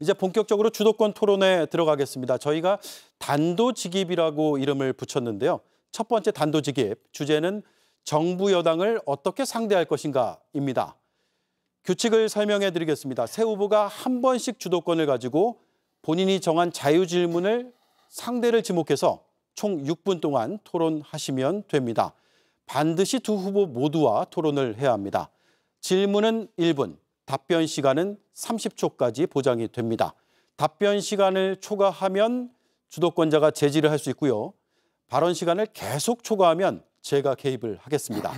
이제 본격적으로 주도권 토론에 들어가겠습니다. 저희가 단도직입이라고 이름을 붙였는데요. 첫 번째 단도직입, 주제는 정부 여당을 어떻게 상대할 것인가입니다. 규칙을 설명해 드리겠습니다. 새 후보가 한 번씩 주도권을 가지고 본인이 정한 자유질문을 상대를 지목해서 총 6분 동안 토론하시면 됩니다. 반드시 두 후보 모두와 토론을 해야 합니다. 질문은 1분, 답변 시간은 30초까지 보장이 됩니다. 답변 시간을 초과하면 주도권자가 제지를 할 수 있고요. 발언 시간을 계속 초과하면 제가 개입을 하겠습니다.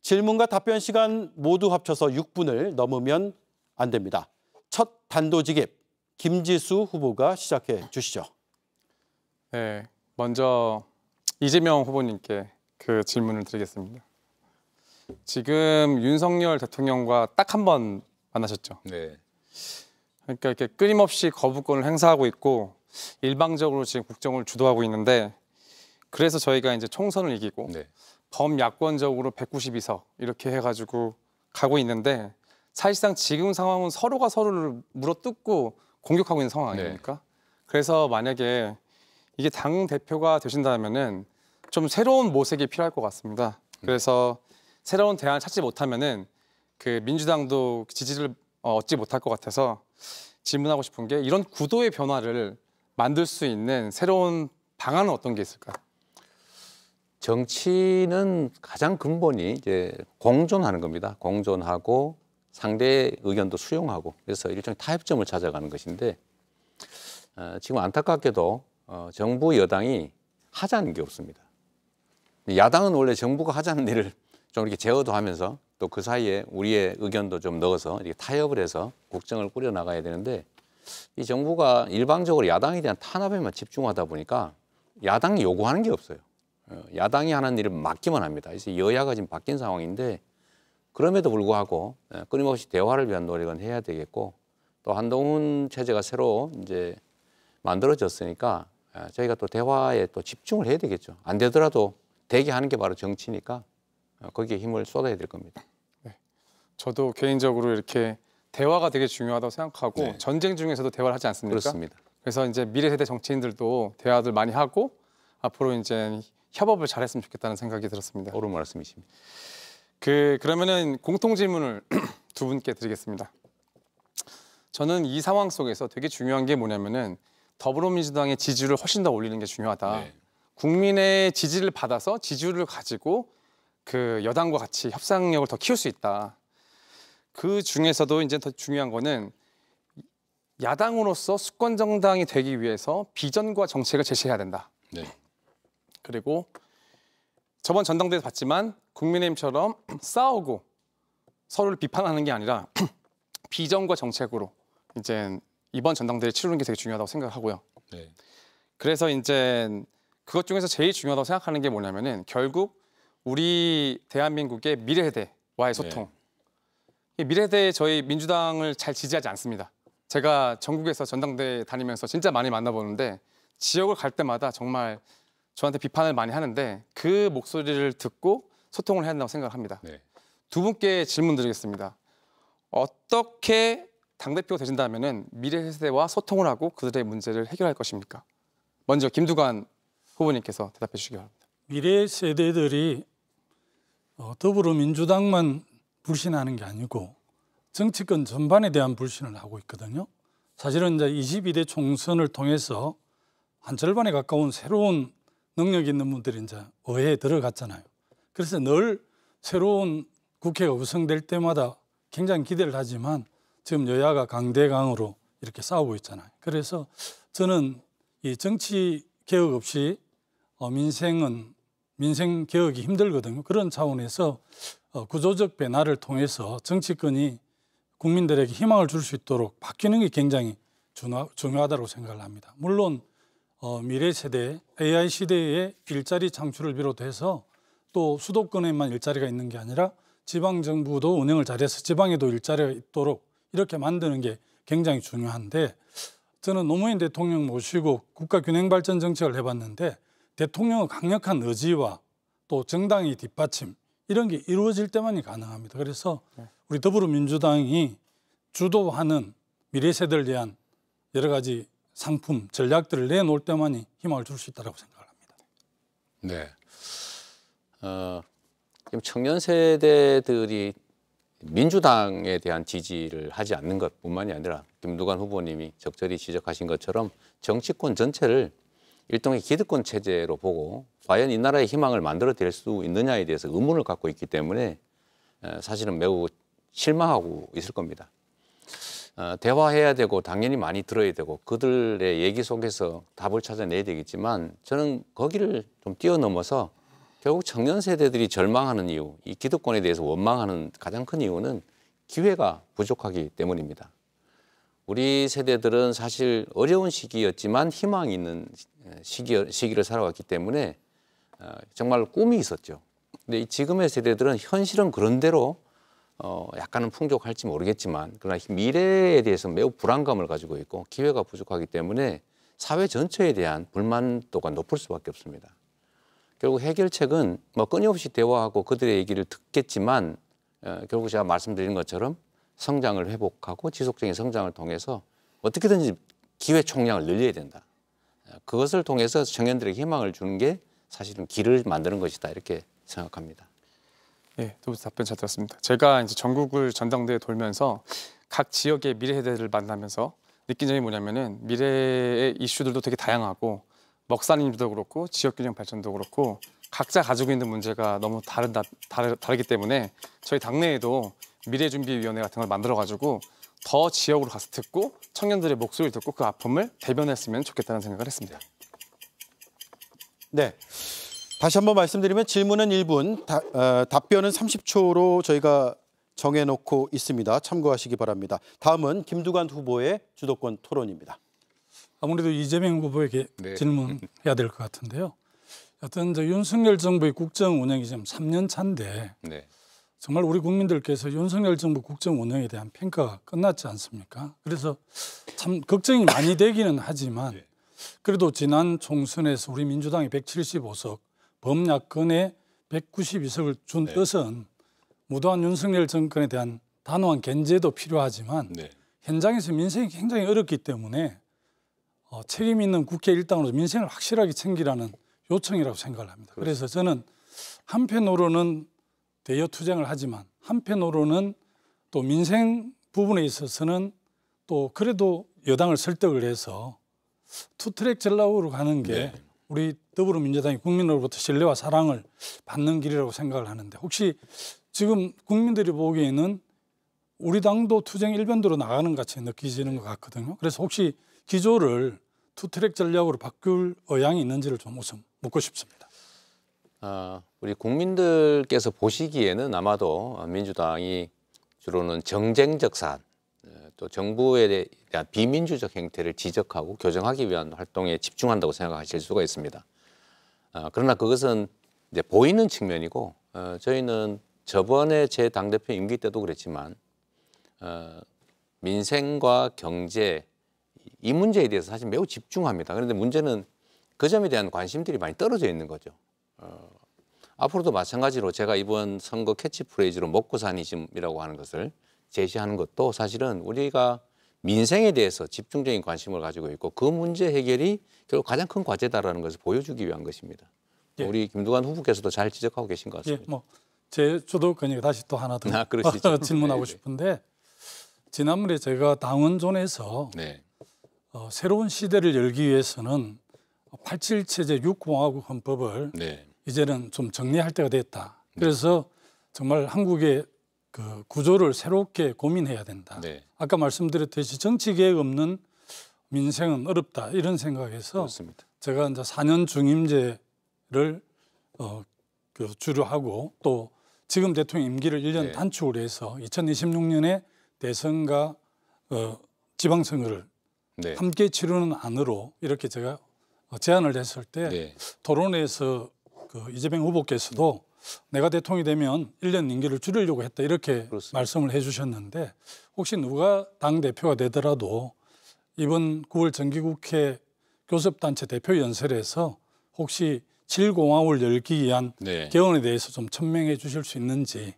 질문과 답변 시간 모두 합쳐서 6분을 넘으면 안 됩니다. 첫 단도직입 김지수 후보가 시작해 주시죠. 네, 먼저 이재명 후보님께 그 질문을 드리겠습니다. 지금 윤석열 대통령과 딱 한 번 만나셨죠. 네. 그러니까 이렇게 끊임없이 거부권을 행사하고 있고 일방적으로 지금 국정을 주도하고 있는데 그래서 저희가 이제 총선을 이기고 네. 범야권적으로 192석 이렇게 해가지고 가고 있는데 사실상 지금 상황은 서로가 서로를 물어뜯고 공격하고 있는 상황 아닙니까? 네. 그래서 만약에 이게 당 대표가 되신다면은 좀 새로운 모색이 필요할 것 같습니다. 음. 그래서 새로운 대안을 찾지 못하면은 그 민주당도 지지를 어, 얻지 못할 것 같아서 질문하고 싶은 게 이런 구도의 변화를 만들 수 있는 새로운 방안은 어떤 게있을까 정치는 가장 근본이 이제 공존하는 겁니다. 공존하고 상대의 의견도 수용하고 그래서 일종의 타협점을 찾아가는 것인데 어, 지금 안타깝게도 어, 정부 여당이 하자는 게 없습니다. 야당은 원래 정부가 하자는 일을 좀 이렇게 제어도 하면서 또 그 사이에 우리의 의견도 좀 넣어서 이렇게 타협을 해서 국정을 꾸려 나가야 되는데 이 정부가 일방적으로 야당에 대한 탄압에만 집중하다 보니까 야당이 요구하는 게 없어요. 어, 야당이 하는 일을 막기만 합니다. 이제 여야가 지금 바뀐 상황인데 그럼에도 불구하고 어, 끊임없이 대화를 위한 노력은 해야 되겠고 또 한동훈 체제가 새로 이제 만들어졌으니까 어, 저희가 또 대화에 또 집중을 해야 되겠죠. 안 되더라도 대기 하는 게 바로 정치니까 어, 거기에 힘을 쏟아야 될 겁니다. 네. 저도 개인적으로 이렇게 대화가 되게 중요하다고 생각하고 네. 전쟁 중에서도 대화를 하지 않습니까? 그렇습니다. 그래서 이제 미래 세대 정치인들도 대화들 많이 하고 앞으로 이제 협업을 잘했으면 좋겠다는 생각이 들었습니다. 옳은 말씀이십니다. 그 그러면은 공통 질문을 두 분께 드리겠습니다. 저는 이 상황 속에서 되게 중요한 게 뭐냐면은 더불어민주당의 지지율 훨씬 더 올리는 게 중요하다. 네. 국민의 지지를 받아서 지지율 가지고 그 여당과 같이 협상력을 더 키울 수 있다. 그 중에서도 이제 더 중요한 거는 야당으로서 수권 정당이 되기 위해서 비전과 정책을 제시해야 된다. 네. 그리고 저번 전당대회 봤지만 국민의힘처럼 싸우고 서로를 비판하는 게 아니라 비전과 정책으로 이제 이번 전당대회 치르는 게 되게 중요하다고 생각하고요. 네. 그래서 이제 그것 중에서 제일 중요하다고 생각하는 게 뭐냐면은 결국 우리 대한민국의 미래대와의 네. 소통. 네. 미래대 저희 민주당을 잘 지지하지 않습니다. 제가 전국에서 전당대 다니면서 진짜 많이 만나보는데 지역을 갈 때마다 정말 저한테 비판을 많이 하는데 그 목소리를 듣고 소통을 해야 한다고 생각합니다. 네. 두 분께 질문 드리겠습니다. 어떻게 당대표가 되신다면 미래 세대와 소통을 하고 그들의 문제를 해결할 것입니까? 먼저 김두관 후보님께서 대답해 주시기 바랍니다. 미래 세대들이 어, 더불어민주당만 불신하는 게 아니고 정치권 전반에 대한 불신을 하고 있거든요. 사실은 이제 22대 총선을 통해서 한 절반에 가까운 새로운 능력 있는 분들이 이제 의회에 들어갔잖아요. 그래서 늘 새로운 국회가 구성될 때마다 굉장히 기대를 하지만 지금 여야가 강대강으로 이렇게 싸우고 있잖아요. 그래서 저는 이 정치 개혁 없이 어, 민생은 민생 개혁이 힘들거든요. 그런 차원에서 어, 구조적 변화를 통해서 정치권이 국민들에게 희망을 줄 수 있도록 바뀌는 게 굉장히 중요하다고 생각을 합니다. 물론 어, 미래 세대, AI 시대의 일자리 창출을 비롯해서 또 수도권에만 일자리가 있는 게 아니라 지방 정부도 운영을 잘해서 지방에도 일자리가 있도록 이렇게 만드는 게 굉장히 중요한데 저는 노무현 대통령 모시고 국가 균형 발전 정책을 해봤는데 대통령의 강력한 의지와 또 정당의 뒷받침 이런 게 이루어질 때만이 가능합니다. 그래서 네. 우리 더불어민주당이 주도하는 미래 세대를 위한 여러 가지 상품 전략들을 내놓을 때만이 희망을 줄 수 있다고 생각을 합니다. 네. 어, 청년 세대들이 민주당에 대한 지지를 하지 않는 것뿐만이 아니라 김두관 후보님이 적절히 지적하신 것처럼 정치권 전체를 일종의 기득권 체제로 보고 과연 이 나라의 희망을 만들어낼 수 있느냐에 대해서 의문을 갖고 있기 때문에 어, 사실은 매우 실망하고 있을 겁니다. 어, 대화해야 되고 당연히 많이 들어야 되고 그들의 얘기 속에서 답을 찾아내야 되겠지만 저는 거기를 좀 뛰어넘어서 결국 청년 세대들이 절망하는 이유, 이 기득권에 대해서 원망하는 가장 큰 이유는 기회가 부족하기 때문입니다. 우리 세대들은 사실 어려운 시기였지만 희망이 있는 예, 시기, 시기를 살아왔기 때문에 어, 정말 꿈이 있었죠. 근데 지금의 세대들은 현실은 그런대로 어, 약간은 풍족할지 모르겠지만 그러나 미래에 대해서 매우 불안감을 가지고 있고 기회가 부족하기 때문에 사회 전체에 대한 불만도가 높을 수밖에 없습니다. 결국 해결책은 뭐 끊임없이 대화하고 그들의 얘기를 듣겠지만 어, 결국 제가 말씀드린 것처럼 성장을 회복하고 지속적인 성장을 통해서 어떻게든지 기회 총량을 늘려야 된다. 그것을 통해서 청년들에게 희망을 주는 게 사실은 길을 만드는 것이다 이렇게 생각합니다. 예, 두분 답변 잘 들었습니다. 제가 이제 전국을 전당대회 돌면서 각 지역의 미래 세대를 만나면서 느낀 점이 뭐냐면은 미래의 이슈들도 되게 다양하고 먹산인도 그렇고 지역균형 발전도 그렇고 각자 가지고 있는 문제가 너무 다르다 다르, 다르기 때문에 저희 당내에도 미래준비위원회 같은 걸 만들어 가지고 더 지역으로 가서 듣고 청년들의 목소리를 듣고 그 아픔을 대변했으면 좋겠다는 생각을 했습니다. 네. 다시 한번 말씀드리면 질문은 1분, 다, 어, 답변은 30초로 저희가 정해놓고 있습니다. 참고하시기 바랍니다. 다음은 김두관 후보의 주도권 토론입니다. 아무래도 이재명 후보에게 네. 질문해야 될 것 같은데요. 여튼 윤석열 정부의 국정 운영이 지금 3년 차인데 네. 정말 우리 국민들께서 윤석열 정부 국정 운영에 대한 평가가 끝났지 않습니까? 그래서 참 걱정이 많이 되기는 하지만 예. 그래도 지난 총선에서 우리 민주당이 175석, 범야권에 192석을 준 네. 뜻은 무도한 윤석열 정권에 대한 단호한 견제도 필요하지만 네. 현장에서 민생이 굉장히 어렵기 때문에 어, 책임 있는 국회 일당으로 민생을 확실하게 챙기라는 요청이라고 생각을 합니다. 그렇습니다. 그래서 저는 한편으로는 대여 투쟁을 하지만 한편으로는 또 민생 부분에 있어서는 또 그래도 여당을 설득을 해서 투트랙 전략으로 가는 게 네. 우리 더불어민주당이 국민으로부터 신뢰와 사랑을 받는 길이라고 생각을 하는데 혹시 지금 국민들이 보기에는 우리 당도 투쟁 일변도로 나가는 것 같이 느끼시는 것 같거든요. 그래서 혹시 기조를 투트랙 전략으로 바꿀 의향이 있는지를 좀 우선 묻고 싶습니다. 어, 우리 국민들께서 보시기에는 아마도 민주당이 주로는 정쟁적 사안, 어, 또 정부에 대한 비민주적 행태를 지적하고 교정하기 위한 활동에 집중한다고 생각하실 수가 있습니다. 어, 그러나 그것은 이제 보이는 측면이고 저희는 저번에 제 당대표 임기 때도 그랬지만 민생과 경제 이 문제에 대해서 사실 매우 집중합니다. 그런데 문제는 그 점에 대한 관심들이 많이 떨어져 있는 거죠. 어, 앞으로도 마찬가지로 제가 이번 선거 캐치프레이즈로 먹고 사니즘이라고 하는 것을 제시하는 것도 사실은 우리가 민생에 대해서 집중적인 관심을 가지고 있고 그 문제 해결이 결국 가장 큰 과제다라는 것을 보여주기 위한 것입니다. 예. 우리 김두관 후보께서도 잘 지적하고 계신 것 같습니다. 예, 뭐 제, 저도 그냥 그러니까 다시 또 하나 더 아, 질문하고 네, 네. 싶은데 지난번에 제가 당원존에서 네. 어, 새로운 시대를 열기 위해서는 87체제 6공화국 헌법을 네. 이제는 좀 정리할 때가 됐다. 네. 그래서 정말 한국의 그 구조를 새롭게 고민해야 된다. 네. 아까 말씀드렸듯이 정치 계획 없는 민생은 어렵다 이런 생각에서 그렇습니다. 제가 이제 4년 중임제를 어, 그 주로 하고 또 지금 대통령 임기를 1년 네. 단축을 해서 2026년에 대선과 어, 지방선거를 네. 함께 치르는 안으로 이렇게 제가 어, 제안을 했을 때 네. 토론회에서 그 이재명 후보께서도 내가 대통령이 되면 1년 임기를 줄이려고 했다 이렇게 그렇습니다. 말씀을 해주셨는데 혹시 누가 당 대표가 되더라도 이번 9월 정기국회 교섭단체 대표 연설에서 혹시 7공화국을 열기 위한 네. 개헌에 대해서 좀 천명해 주실 수 있는지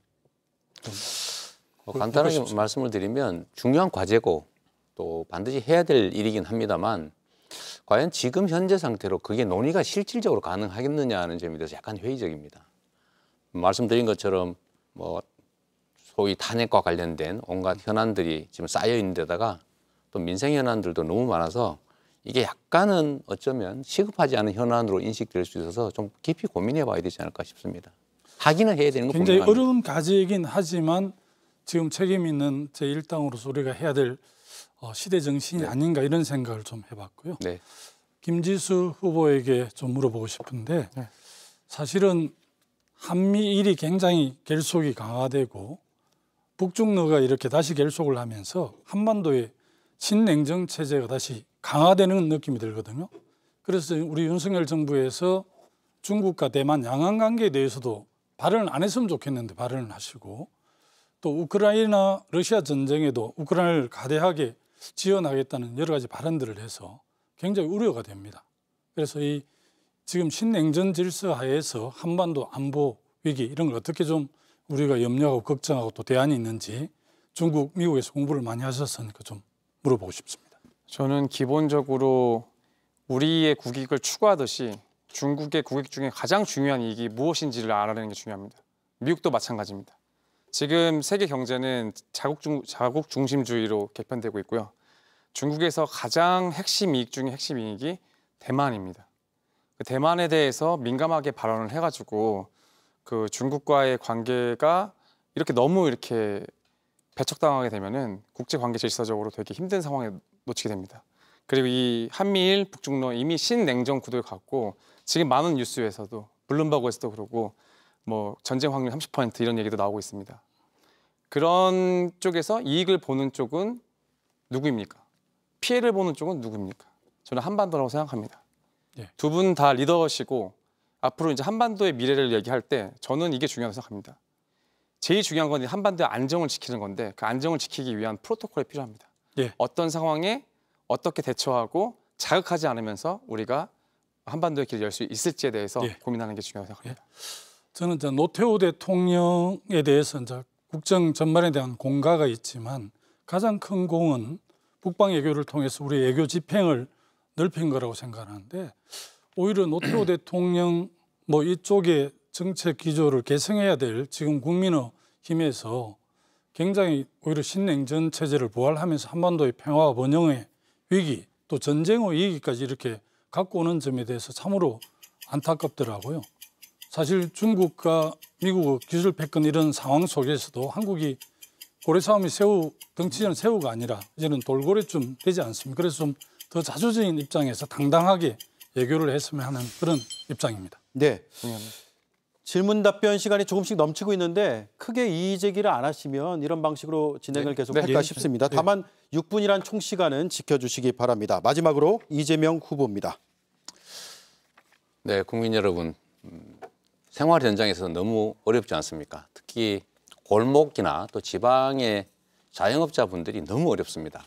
뭐 그 간단하게 말씀을 드리면 중요한 과제고 또 반드시 해야 될 일이긴 합니다만 과연 지금 현재 상태로 그게 논의가 실질적으로 가능하겠느냐는 점에 대해서 약간 회의적입니다. 말씀드린 것처럼 뭐 소위 탄핵과 관련된 온갖 현안들이 지금 쌓여 있는 데다가 또 민생 현안들도 너무 많아서 이게 약간은 어쩌면 시급하지 않은 현안으로 인식될 수 있어서 좀 깊이 고민해 봐야 되지 않을까 싶습니다. 하기는 해야 되는 거 굉장히 어려운 과제이긴 하지만 지금 책임 있는 제1당으로서 우리가 해야 될 어, 시대 정신이 네. 아닌가 이런 생각을 좀 해봤고요. 네. 김지수 후보에게 좀 물어보고 싶은데 네. 사실은 한미일이 굉장히 결속이 강화되고 북중러가 이렇게 다시 결속을 하면서 한반도의 친냉정 체제가 다시 강화되는 느낌이 들거든요. 그래서 우리 윤석열 정부에서 중국과 대만 양안 관계에 대해서도 발언을 안 했으면 좋겠는데 발언을 하시고 또 우크라이나 러시아 전쟁에도 우크라이나를 가대하게 지원하겠다는 여러 가지 발언들을 해서 굉장히 우려가 됩니다. 그래서 이 지금 신냉전 질서 하에서 한반도 안보 위기 이런 걸 어떻게 좀 우리가 염려하고 걱정하고 또 대안이 있는지 중국, 미국에서 공부를 많이 하셨으니까 좀 물어보고 싶습니다. 저는 기본적으로 우리의 국익을 추구하듯이 중국의 국익 중에 가장 중요한 이익이 무엇인지를 알아내는 게 중요합니다. 미국도 마찬가지입니다. 지금 세계 경제는 자국, 중, 자국 중심주의로 개편되고 있고요. 중국에서 가장 핵심 이익 중의 핵심 이익이 대만입니다. 그 대만에 대해서 민감하게 발언을 해가지고 그 중국과의 관계가 이렇게 너무 이렇게 배척당하게 되면은 국제 관계 질서적으로 되게 힘든 상황에 놓치게 됩니다. 그리고 이 한미일 북중로 이미 신냉전 구도에 갔고 지금 많은 뉴스에서도 블룸버그에서도 그러고 뭐 전쟁 확률 30% 이런 얘기도 나오고 있습니다. 그런 쪽에서 이익을 보는 쪽은 누구입니까? 피해를 보는 쪽은 누구입니까? 저는 한반도라고 생각합니다. 예. 두분 다 리더시고 앞으로 이제 한반도의 미래를 얘기할 때 저는 이게 중요하다고 생각합니다. 제일 중요한 건 한반도의 안정을 지키는 건데 그 안정을 지키기 위한 프로토콜이 필요합니다. 예. 어떤 상황에 어떻게 대처하고 자극하지 않으면서 우리가 한반도의 길을 열 수 있을지에 대해서 예. 고민하는 게 중요하다고 생각합니다. 예. 저는 이제 노태우 대통령에 대해서 이제 국정 전반에 대한 공가가 있지만 가장 큰 공은 북방 외교를 통해서 우리 외교 집행을 넓힌 거라고 생각하는데 오히려 노태우 대통령 뭐 이쪽에 정책 기조를 개성해야 될 지금 국민의 힘에서 굉장히 오히려 신냉전 체제를 부활하면서 한반도의 평화와 번영의 위기 또 전쟁의 위기까지 이렇게 갖고 오는 점에 대해서 참으로 안타깝더라고요. 사실 중국과 미국의 기술 패권 이런 상황 속에서도 한국이 고래 싸움이 새우 덩치는 새우가 아니라 이제는 돌고래쯤 되지 않습니까? 그래서 좀 더 자주적인 입장에서 당당하게 예교를 했으면 하는 그런 입장입니다. 네. 질문 답변 시간이 조금씩 넘치고 있는데 크게 이의 제기를 안 하시면 이런 방식으로 진행을 네, 계속할까 네, 싶습니다. 네. 다만 6분이란 총 시간은 지켜주시기 바랍니다. 마지막으로 이재명 후보입니다. 네, 국민 여러분. 음, 생활 현장에서 너무 어렵지 않습니까? 특히 골목이나 또 지방의 자영업자분들이 너무 어렵습니다.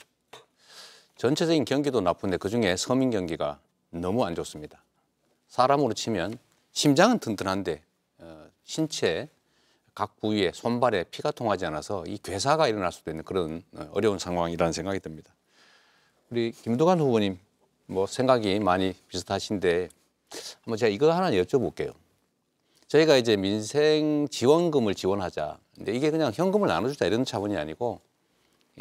전체적인 경기도 나쁜데 그중에 서민 경기가 너무 안 좋습니다. 사람으로 치면 심장은 튼튼한데 어, 신체 각 부위에 손발에 피가 통하지 않아서 이 괴사가 일어날 수도 있는 그런 어, 어려운 상황이라는 생각이 듭니다. 우리 김도관 후보님 뭐 생각이 많이 비슷하신데 한번 제가 이거 하나 여쭤볼게요. 저희가 이제 민생 지원금을 지원하자. 근데 이게 그냥 현금을 나눠주자 이런 차원이 아니고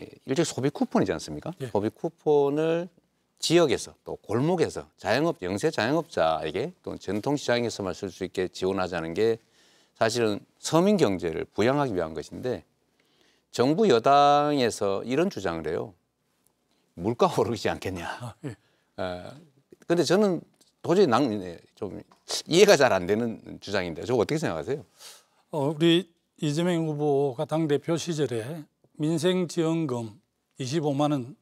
예, 일종의 소비 쿠폰이지 않습니까? 예. 소비 쿠폰을 지역에서 또 골목에서 자영업 영세 자영업자에게 또 전통시장에서만 쓸 수 있게 지원하자는 게 사실은 서민 경제를 부양하기 위한 것인데 정부 여당에서 이런 주장을 해요. 물가 오르지 않겠냐. 아, 예. 에, 아, 근데 저는 도저히 낭, 네, 좀 이해가 잘 안 되는 주장인데 저거 어떻게 생각하세요? 어, 우리 이재명 후보가 당대표 시절에 민생지원금 25만 원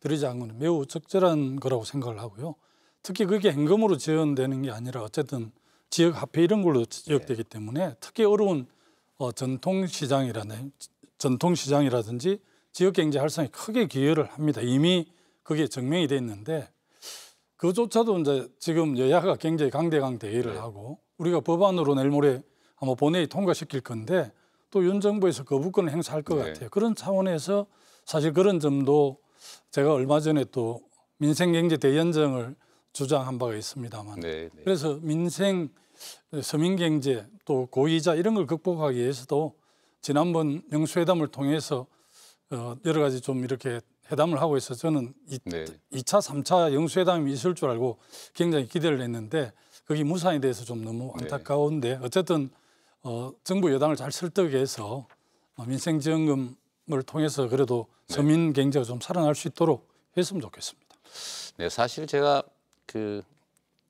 드리지 않은 건 매우 적절한 거라고 생각을 하고요. 특히 그게 현금으로 지원되는 게 아니라 어쨌든 지역 화폐 이런 걸로 지역되기 예. 때문에 특히 어려운 어, 전통시장이라는 전통시장이라든지 지역 경제 활성에 크게 기여를 합니다. 이미 그게 증명이 돼 있는데 그조차도 이제 지금 여야가 굉장히 강대강 대의를 네. 하고 우리가 법안으로 내일 모레 아마 본회의 통과시킬 건데 또 윤 정부에서 거부권을 그 행사할 것 네. 같아요. 그런 차원에서 사실 그런 점도 제가 얼마 전에 또 민생경제 대연정을 주장한 바가 있습니다만 네, 네, 그래서 민생 서민경제 또 고이자 이런 걸 극복하기 위해서도 지난번 영수회담을 통해서 어, 여러 가지 좀 이렇게 회담을 하고 있어 저는 이, 네. 2차, 3차 영수회담이 있을 줄 알고 굉장히 기대를 했는데 그게 무산대해서좀 너무 네. 안타까운데 어쨌든 어, 정부 여당을 잘 설득해서 어, 민생지원금을 통해서 그래도 네. 서민 경제가 좀 살아날 수 있도록 했으면 좋겠습니다. 네, 사실 제가 그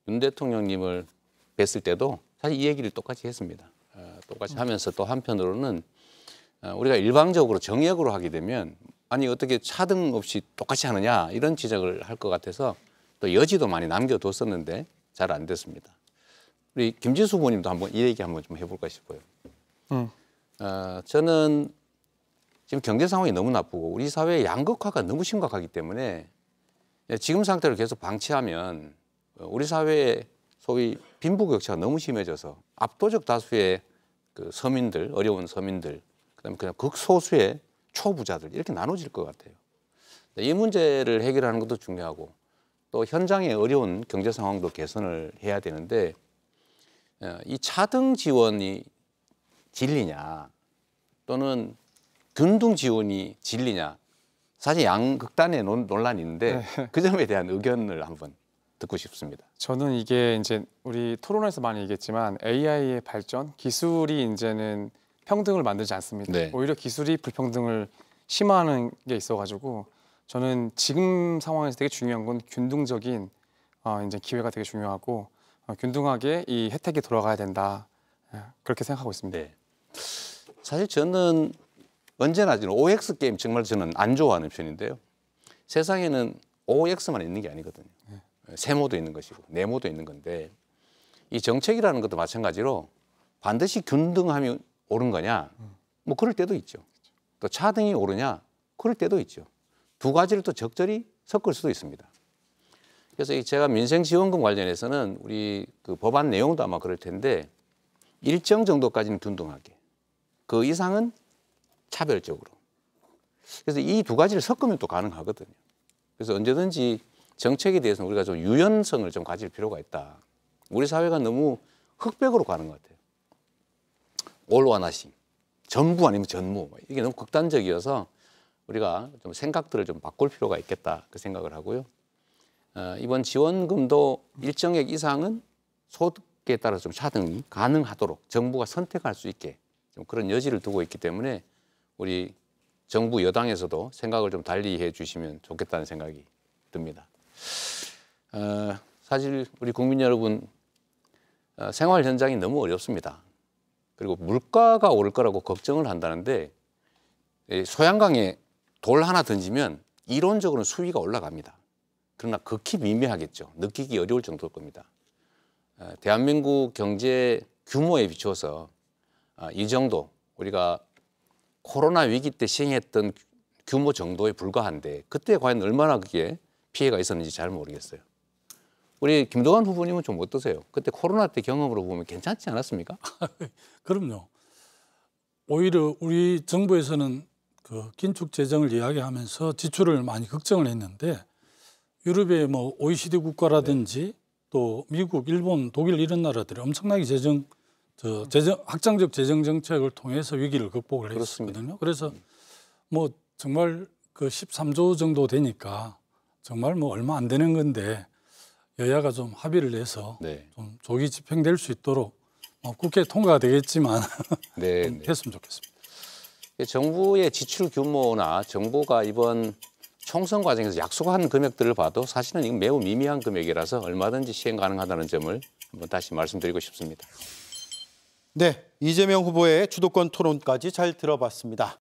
윤 대통령님을 뵀을 때도 사실 이 얘기를 똑같이 했습니다. 어, 똑같이 음. 하면서 또 한편으로는 어, 우리가 일방적으로 정액으로 하게 되면 아니 어떻게 차등 없이 똑같이 하느냐 이런 지적을 할 것 같아서 또 여지도 많이 남겨뒀었는데 잘 안 됐습니다. 우리 김진수 후보님도 한번 이 얘기 한번 좀 해볼까 싶어요. 음. 어, 저는 지금 경제 상황이 너무 나쁘고 우리 사회의 양극화가 너무 심각하기 때문에 지금 상태를 계속 방치하면 우리 사회의 소위 빈부격차가 너무 심해져서 압도적 다수의 그 서민들 어려운 서민들 그다음에 그냥 극소수의 초부자들 이렇게 나눠질 것 같아요. 이 문제를 해결하는 것도 중요하고 또 현장의 어려운 경제 상황도 개선을 해야 되는데 어, 이 차등 지원이 진리냐 또는 균등 지원이 진리냐 사실 양극단의 논란이 있는데 네. 그 점에 대한 의견을 한번 듣고 싶습니다. 저는 이게 이제 우리 토론에서 많이 얘기했지만 AI의 발전 기술이 이제는 평등을 만들지 않습니다. 네. 오히려 기술이 불평등을 심화하는 게 있어가지고 저는 지금 상황에서 되게 중요한 건 균등적인 어, 이제 기회가 되게 중요하고 어, 균등하게 이 혜택이 돌아가야 된다 예, 그렇게 생각하고 있습니다. 네. 사실 저는 언제나 OX 게임 정말 저는 안 좋아하는 편인데요. 세상에는 OX만 있는 게 아니거든요. 네. 예, 세모도 있는 것이고 네모도 있는 건데 이 정책이라는 것도 마찬가지로 반드시 균등함이 오른 거냐? 뭐 그럴 때도 있죠. 또 차등이 오르냐? 그럴 때도 있죠. 두 가지를 또 적절히 섞을 수도 있습니다. 그래서 제가 민생지원금 관련해서는 우리 그 법안 내용도 아마 그럴 텐데 일정 정도까지는 둔둥하게 그 이상은 차별적으로 그래서 이 두 가지를 섞으면 또 가능하거든요. 그래서 언제든지 정책에 대해서는 우리가 좀 유연성을 좀 가질 필요가 있다. 우리 사회가 너무 흑백으로 가는 것 같아요. 올와 나시 전부 아니면 전무 뭐 이게 너무 극단적이어서 우리가 좀 생각들을 좀 바꿀 필요가 있겠다 그 생각을 하고요. 어, 이번 지원금도 일정액 이상은 소득에 따라 좀 차등이 가능하도록 정부가 선택할 수 있게 좀 그런 여지를 두고 있기 때문에 우리 정부 여당에서도 생각을 좀 달리 해 주시면 좋겠다는 생각이 듭니다. 어, 사실 우리 국민 여러분 어, 생활 현장이 너무 어렵습니다. 그리고 물가가 오를 거라고 걱정을 한다는데 소양강에 돌 하나 던지면 이론적으로는 수위가 올라갑니다. 그러나 극히 미미하겠죠. 느끼기 어려울 정도일 겁니다. 아, 대한민국 경제 규모에 비추어서 아, 이 정도 우리가 코로나 위기 때 시행했던 규모 정도에 불과한데 그때 과연 얼마나 그게 피해가 있었는지 잘 모르겠어요. 우리 김도관 후보님은 좀 어떠세요? 그때 코로나 때 경험으로 보면 괜찮지 않았습니까? 그럼요. 오히려 우리 정부에서는 그 긴축 재정을 이야기하면서 지출을 많이 걱정을 했는데 유럽의 뭐 OECD 국가라든지 네. 또 미국, 일본, 독일 이런 나라들이 엄청나게 재정 저 재정 확장적 재정 정책을 통해서 위기를 극복을 했었거든요. 그래서 음. 뭐 정말 그 13조 정도 되니까 정말 뭐 얼마 안 되는 건데 여야가 좀 합의를 해서 네. 좀 조기 집행될 수 있도록 어, 국회 통과가 되겠지만 네, 네. 했으면 좋겠습니다. 예, 정부의 지출 규모나 정부가 이번 총선 과정에서 약속한 금액들을 봐도 사실은 이건 매우 미미한 금액이라서 얼마든지 시행 가능하다는 점을 한번 다시 말씀드리고 싶습니다. 네, 이재명 후보의 주도권 토론까지 잘 들어봤습니다.